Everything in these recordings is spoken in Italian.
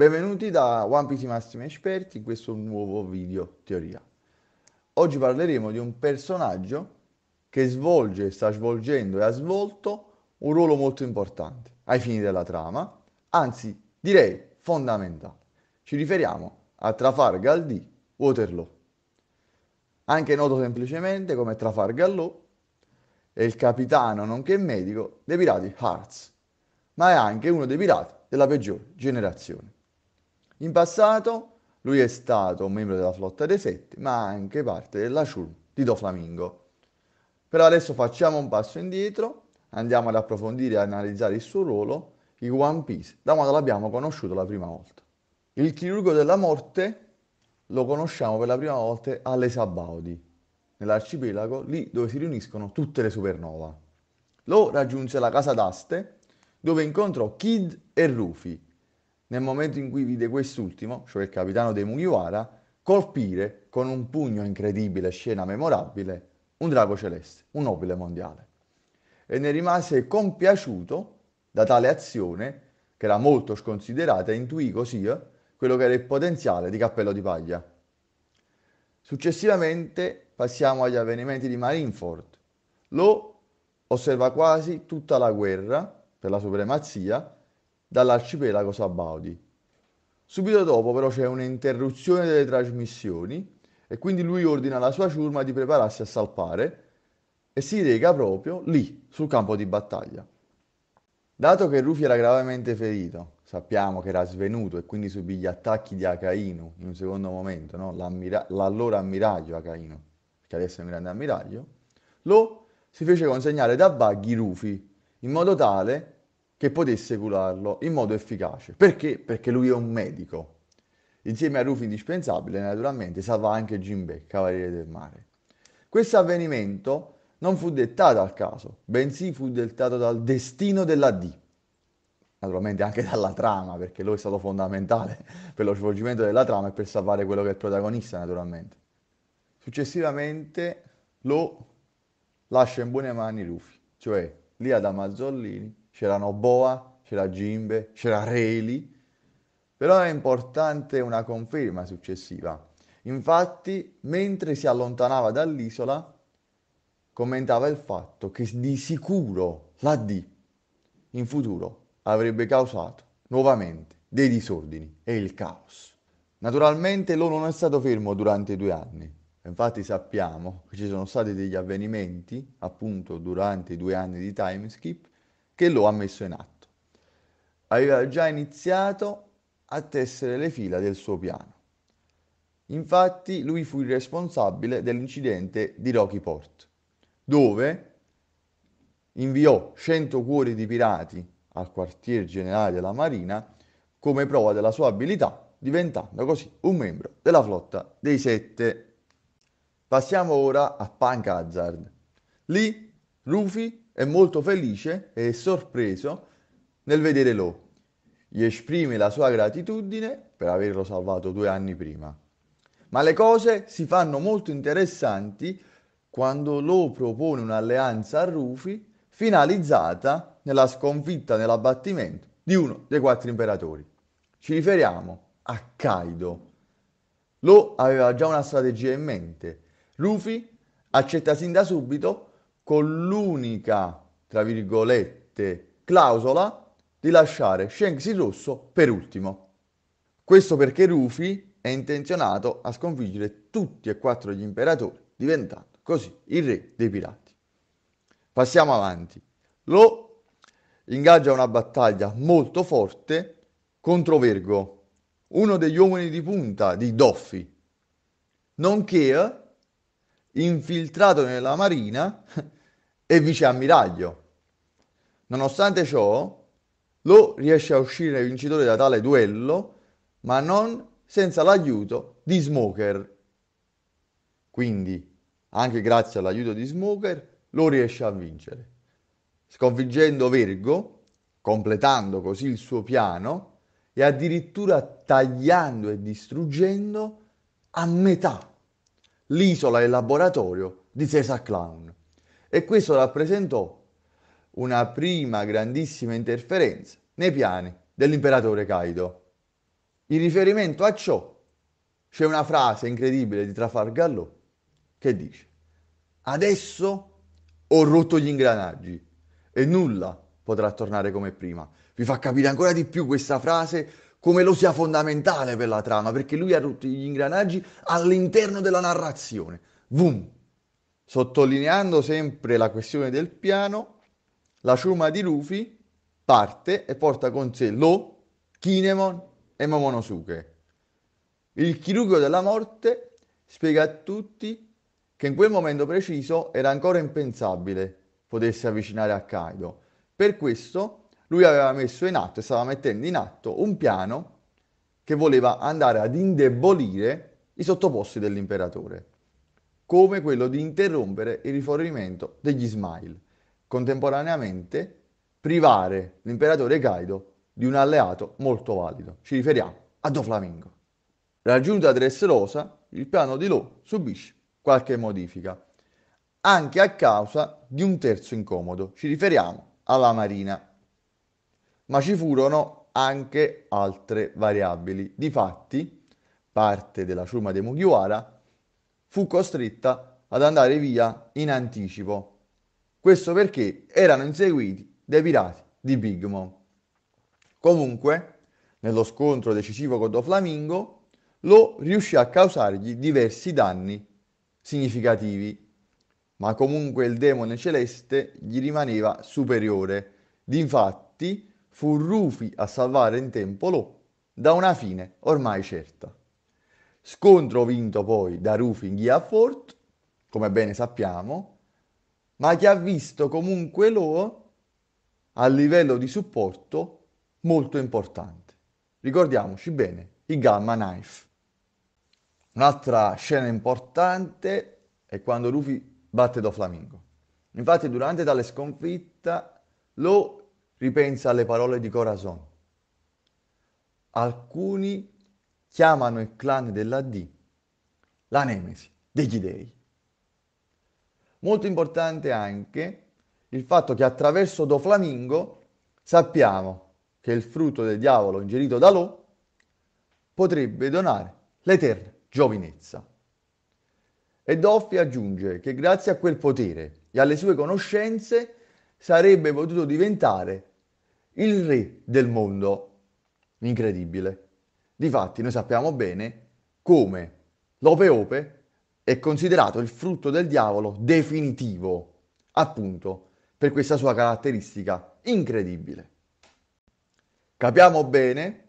Benvenuti da One Piece Massimi Esperti in questo nuovo video teoria. Oggi parleremo di un personaggio che svolge, sta svolgendo e ha svolto un ruolo molto importante ai fini della trama, anzi direi fondamentale. Ci riferiamo a Trafalgar di Waterloo, anche noto semplicemente come Trafalgar Law, è il capitano nonché medico dei pirati Hearts, ma è anche uno dei pirati della peggiore generazione. In passato lui è stato un membro della flotta dei Sette, ma anche parte della CIUM di Do Flamingo. Però adesso facciamo un passo indietro, andiamo ad approfondire e analizzare il suo ruolo in One Piece, da quando l'abbiamo conosciuto la prima volta. Il chirurgo della morte lo conosciamo per la prima volta alle Sabaudi, nell'arcipelago, lì dove si riuniscono tutte le supernova. Lo raggiunse la casa d'aste, dove incontrò Kid e Rufy, nel momento in cui vide quest'ultimo, cioè il capitano dei Mugiwara, colpire con un pugno incredibile, scena memorabile, un drago celeste, un nobile mondiale. E ne rimase compiaciuto da tale azione, che era molto sconsiderata, e intuì così quello che era il potenziale di Cappello di Paglia. Successivamente passiamo agli avvenimenti di Marineford. Lo osserva quasi tutta la guerra per la supremazia dall'arcipelago Sabaudi. Subito dopo però c'è un'interruzione delle trasmissioni e quindi lui ordina alla sua ciurma di prepararsi a salpare e si reca proprio lì, sul campo di battaglia. Dato che Rufi era gravemente ferito, sappiamo che era svenuto e quindi subì gli attacchi di Acaino in un secondo momento, no? l'allora ammiraglio Acaino, che adesso è un grande ammiraglio, lo si fece consegnare da Baghi Rufi, in modo tale che potesse curarlo in modo efficace. Perché? Perché lui è un medico. Insieme a Rufi indispensabile, naturalmente, salva anche Jinbei, Cavaliere del Mare. Questo avvenimento non fu dettato al caso, bensì fu dettato dal destino della D. Naturalmente anche dalla trama, perché lui è stato fondamentale per lo svolgimento della trama e per salvare quello che è il protagonista, naturalmente. Successivamente lo lascia in buone mani Rufi, cioè Lia da Mazzolini c'erano Boa, c'era Jimbe, c'era Reli, però è importante una conferma successiva. Infatti, mentre si allontanava dall'isola, commentava il fatto che di sicuro la D in futuro avrebbe causato nuovamente dei disordini e il caos. Naturalmente Lo non è stato fermo durante i due anni, infatti sappiamo che ci sono stati degli avvenimenti appunto durante i due anni di timeskip che lo ha messo in atto. Aveva già iniziato a tessere le fila del suo piano. Infatti lui fu il responsabile dell'incidente di Rocky Port, dove inviò 100 cuori di pirati al quartier generale della Marina come prova della sua abilità, diventando così un membro della flotta dei Sette. Passiamo ora a Punk Hazard. Lì Rufy è molto felice e sorpreso nel vedere Lo. Gli esprime la sua gratitudine per averlo salvato due anni prima. Ma le cose si fanno molto interessanti quando Lo propone un'alleanza a Rufy finalizzata nella sconfitta, nell'abbattimento di uno dei quattro imperatori. Ci riferiamo a Kaido. Lo aveva già una strategia in mente. Rufy accetta sin da subito con l'unica, tra virgolette, clausola di lasciare Shanksy rosso per ultimo. Questo perché Rufy è intenzionato a sconfiggere tutti e quattro gli imperatori, diventando così il re dei pirati. Passiamo avanti. Lo ingaggia una battaglia molto forte contro Vergo, uno degli uomini di punta di Doffi, nonché infiltrato nella marina e viceammiraglio. Nonostante ciò, Lo riesce a uscire vincitore da tale duello, ma non senza l'aiuto di Smoker. Quindi, anche grazie all'aiuto di Smoker, Lo riesce a vincere. Sconfiggendo Vergo, completando così il suo piano e addirittura tagliando e distruggendo a metà l'isola e il laboratorio di Cesar Clown e questo rappresentò una prima grandissima interferenza nei piani dell'imperatore Kaido. In riferimento a ciò c'è una frase incredibile di Trafalgar che dice adesso ho rotto gli ingranaggi e nulla potrà tornare come prima. Vi fa capire ancora di più questa frase come lo sia fondamentale per la trama, perché lui ha rotto gli ingranaggi all'interno della narrazione. Vum! Sottolineando sempre la questione del piano, la ciuma di Luffy parte e porta con sé Lo, Kinemon e Momonosuke. Il chirurgo della morte spiega a tutti che in quel momento preciso era ancora impensabile potesse avvicinare a Kaido. Per questo lui aveva messo in atto e stava mettendo in atto un piano che voleva andare ad indebolire i sottoposti dell'imperatore come quello di interrompere il rifornimento degli Ismail, contemporaneamente privare l'imperatore Kaido di un alleato molto valido. Ci riferiamo a Doflamingo. Raggiunta Dressrosa, il piano di Lo subisce qualche modifica, anche a causa di un terzo incomodo. Ci riferiamo alla Marina. Ma ci furono anche altre variabili. Difatti, parte della ciurma dei Mugiwara fu costretta ad andare via in anticipo. Questo perché erano inseguiti dai pirati di Big Mom. Comunque, nello scontro decisivo con Doflamingo, lo riuscì a causargli diversi danni significativi, ma comunque il demone celeste gli rimaneva superiore. Difatti, fu Rufy a salvare in tempo Lo da una fine ormai certa. Scontro vinto poi da Rufinghi a Fort, come bene sappiamo, ma che ha visto comunque loro a livello di supporto molto importante. Ricordiamoci bene il Gamma Knife. Un'altra scena importante è quando Rufy batte Do Flamingo. Infatti durante tale sconfitta lo ripensa alle parole di Corazon. Alcuni chiamano il clan della D la nemesi degli dei. Molto importante anche il fatto che attraverso Do Flamingo sappiamo che il frutto del diavolo ingerito da Lo potrebbe donare l'eterna giovinezza. E Doffi aggiunge che grazie a quel potere e alle sue conoscenze sarebbe potuto diventare il re del mondo. Incredibile. Difatti noi sappiamo bene come l'ope ope è considerato il frutto del diavolo definitivo, appunto per questa sua caratteristica incredibile. Capiamo bene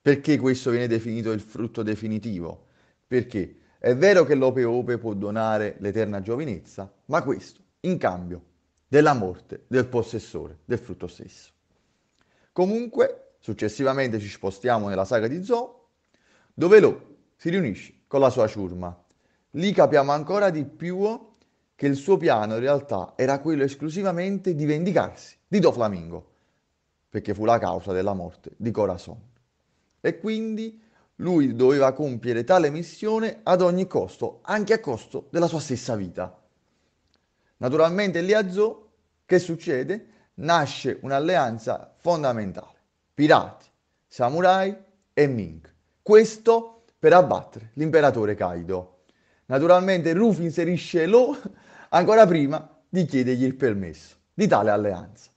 perché questo viene definito il frutto definitivo, perché è vero che l'ope ope può donare l'eterna giovinezza, ma questo in cambio della morte del possessore del frutto stesso. Comunque Successivamente ci spostiamo nella saga di Zo, dove Lo si riunisce con la sua ciurma. Lì capiamo ancora di più che il suo piano in realtà era quello esclusivamente di vendicarsi di Doflamingo, perché fu la causa della morte di Corazon. E quindi lui doveva compiere tale missione ad ogni costo, anche a costo della sua stessa vita. Naturalmente lì a Zo, che succede? Nasce un'alleanza fondamentale pirati, samurai e Ming. Questo per abbattere l'imperatore Kaido. Naturalmente Rufy inserisce Lo ancora prima di chiedergli il permesso di tale alleanza.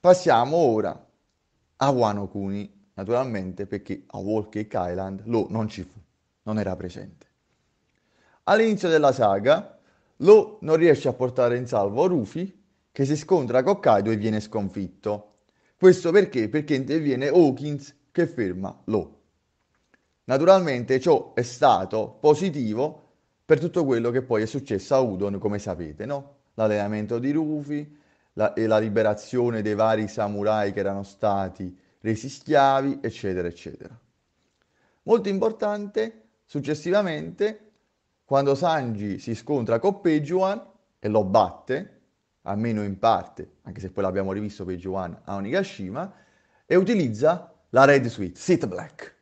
Passiamo ora a Wano Kuni, naturalmente perché a Wall Cake Island Lo non ci fu, non era presente. All'inizio della saga Lo non riesce a portare in salvo Rufy che si scontra con Kaido e viene sconfitto. Questo perché? Perché interviene Hawkins che ferma Law. Naturalmente ciò è stato positivo per tutto quello che poi è successo a Udon, come sapete, no? L'allenamento di Rufy la, e la liberazione dei vari samurai che erano stati resi schiavi, eccetera, eccetera. Molto importante, successivamente, quando Sanji si scontra con Pejuan e lo batte, almeno in parte, anche se poi l'abbiamo rivisto page 1 a Onigashima, e utilizza la Red Suite, Sit Black.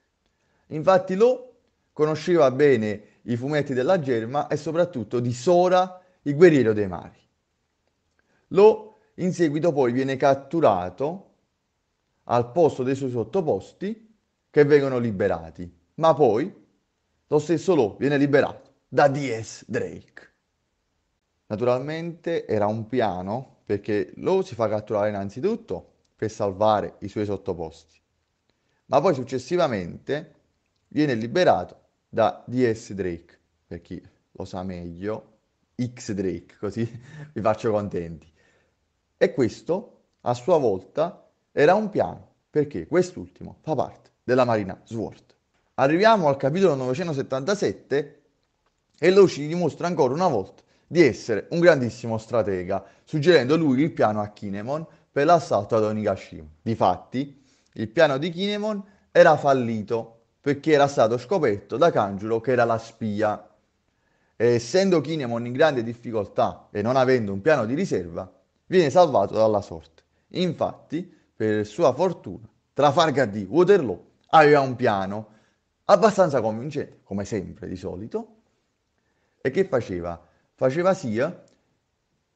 Infatti Lo conosceva bene i fumetti della Germa e soprattutto di Sora, il guerriero dei mari. Lo in seguito poi viene catturato al posto dei suoi sottoposti che vengono liberati, ma poi lo stesso Lo viene liberato da DS Drake. Naturalmente era un piano perché lo si fa catturare innanzitutto per salvare i suoi sottoposti, ma poi successivamente viene liberato da DS Drake, per chi lo sa meglio, X Drake, così vi faccio contenti. E questo, a sua volta, era un piano, perché quest'ultimo fa parte della Marina Sword. Arriviamo al capitolo 977 e lo ci dimostra ancora una volta di essere un grandissimo stratega, suggerendo lui il piano a Kinemon per l'assalto ad Onigashima. Difatti, il piano di Kinemon era fallito perché era stato scoperto da Kanjuro che era la spia. E essendo Kinemon in grande difficoltà e non avendo un piano di riserva, viene salvato dalla sorte. Infatti, per sua fortuna, Trafalgar di Waterloo aveva un piano abbastanza convincente, come sempre di solito, e che faceva faceva sia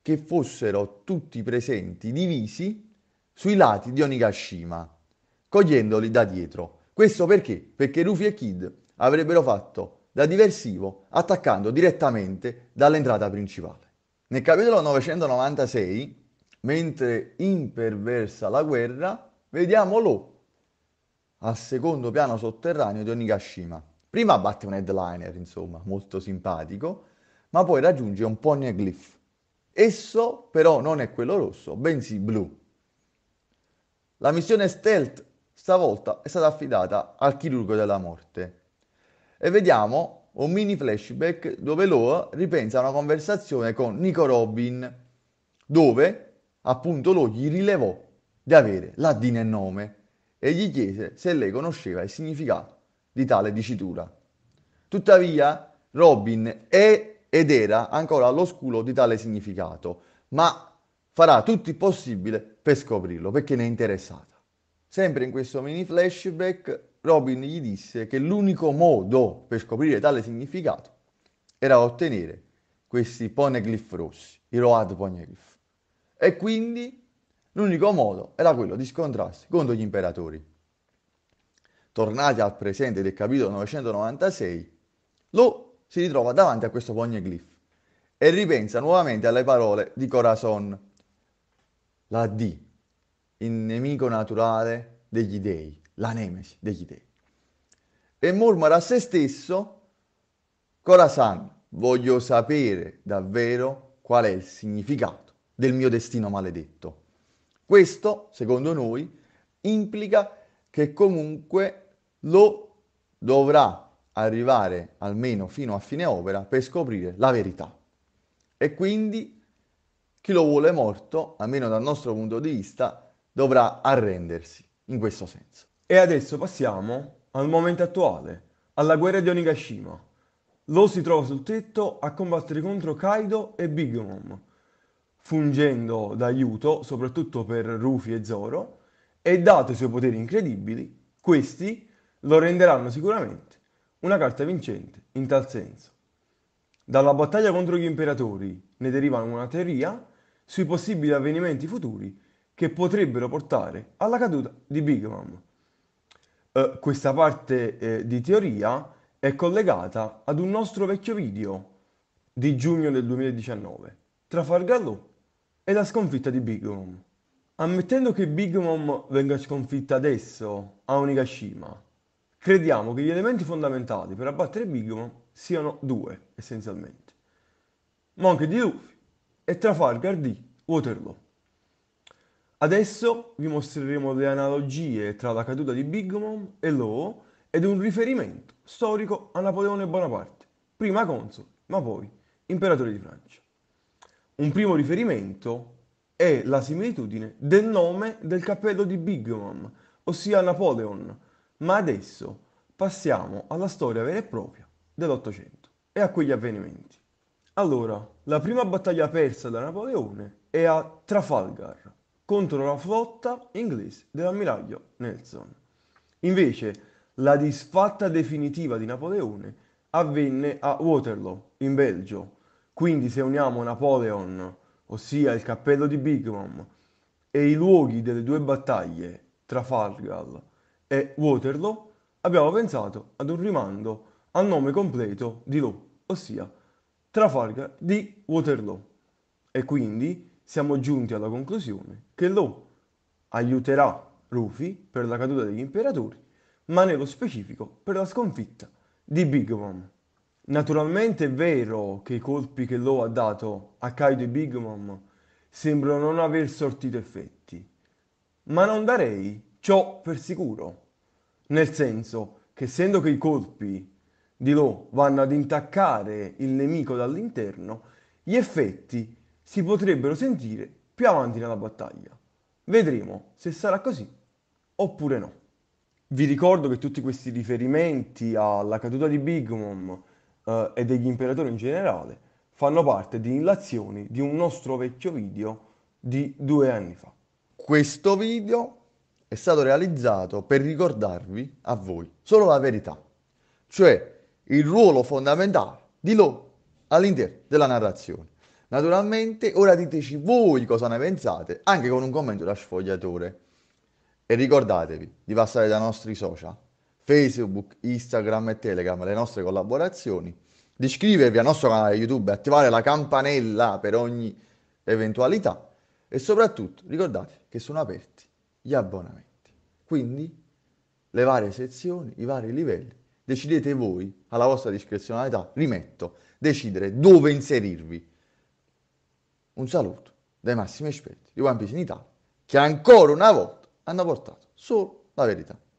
che fossero tutti presenti divisi sui lati di Onigashima, cogliendoli da dietro. Questo perché? Perché Rufy e Kid avrebbero fatto da diversivo attaccando direttamente dall'entrata principale. Nel capitolo 996, mentre imperversa la guerra, vediamo Lo al secondo piano sotterraneo di Onigashima. Prima batte un headliner, insomma, molto simpatico, ma poi raggiunge un poneglyph. Esso però non è quello rosso, bensì blu. La missione stealth stavolta è stata affidata al chirurgo della morte. E vediamo un mini flashback dove Loa ripensa a una conversazione con Nico Robin, dove appunto Loa gli rilevò di avere l'A nel nome e gli chiese se lei conosceva il significato di tale dicitura. Tuttavia, Robin è ed era ancora all'oscuro di tale significato, ma farà tutto il possibile per scoprirlo perché ne è interessata. Sempre in questo mini flashback, Robin gli disse che l'unico modo per scoprire tale significato era ottenere questi poneglyph rossi, i Road Poneglyph. E quindi l'unico modo era quello di scontrarsi contro gli imperatori. Tornati al presente del capitolo 996, lo si ritrova davanti a questo poneglyph e ripensa nuovamente alle parole di Corazon, la D, il nemico naturale degli dei, la nemesi degli dei. E mormora a se stesso, Corazon, voglio sapere davvero qual è il significato del mio destino maledetto. Questo, secondo noi, implica che comunque lo dovrà arrivare almeno fino a fine opera per scoprire la verità. E quindi chi lo vuole morto, almeno dal nostro punto di vista, dovrà arrendersi in questo senso. E adesso passiamo al momento attuale, alla guerra di Onigashima. Lo si trova sul tetto a combattere contro Kaido e Big Mom, fungendo d'aiuto soprattutto per Rufy e Zoro, e dato i suoi poteri incredibili, questi lo renderanno sicuramente una carta vincente in tal senso. Dalla battaglia contro gli imperatori ne deriva una teoria sui possibili avvenimenti futuri che potrebbero portare alla caduta di Big Mom. Eh, questa parte eh, di teoria è collegata ad un nostro vecchio video di giugno del 2019 tra Fargallo e la sconfitta di Big Mom. Ammettendo che Big Mom venga sconfitta adesso a Onigashima crediamo che gli elementi fondamentali per abbattere Bigelow siano due, essenzialmente. Monk di Luffy e Trafalgar di Waterloo. Adesso vi mostreremo le analogie tra la caduta di Bigelow e Law ed un riferimento storico a Napoleone Bonaparte, prima console, ma poi imperatore di Francia. Un primo riferimento è la similitudine del nome del cappello di Big Mom, ossia Napoleon, ma adesso passiamo alla storia vera e propria dell'Ottocento e a quegli avvenimenti. Allora, la prima battaglia persa da Napoleone è a Trafalgar contro la flotta inglese dell'ammiraglio Nelson. Invece, la disfatta definitiva di Napoleone avvenne a Waterloo, in Belgio. Quindi se uniamo Napoleon, ossia il cappello di Big Mom, e i luoghi delle due battaglie, Trafalgar e Waterloo, abbiamo pensato ad un rimando al nome completo di Loo, ossia Trafalgar di Waterloo. E quindi siamo giunti alla conclusione che Loo aiuterà Rufy per la caduta degli imperatori, ma nello specifico per la sconfitta di Big Mom. Naturalmente è vero che i colpi che Law ha dato a Kaido e Big Mom sembrano non aver sortito effetti, ma non darei ciò per sicuro nel senso che essendo che i colpi di Lo vanno ad intaccare il nemico dall'interno, gli effetti si potrebbero sentire più avanti nella battaglia. Vedremo se sarà così oppure no. Vi ricordo che tutti questi riferimenti alla caduta di Big Mom eh, e degli imperatori in generale fanno parte di illazioni di un nostro vecchio video di due anni fa. Questo video è stato realizzato per ricordarvi a voi solo la verità, cioè il ruolo fondamentale di loro all'interno della narrazione. Naturalmente, ora diteci voi cosa ne pensate, anche con un commento da sfogliatore. E ricordatevi di passare dai nostri social, Facebook, Instagram e Telegram, le nostre collaborazioni, di iscrivervi al nostro canale YouTube, attivare la campanella per ogni eventualità e soprattutto ricordate che sono aperti gli abbonamenti. Quindi le varie sezioni, i vari livelli, decidete voi, alla vostra discrezionalità, rimetto, decidere dove inserirvi. Un saluto dai massimi esperti di One Piece in Italia, che ancora una volta hanno portato solo la verità.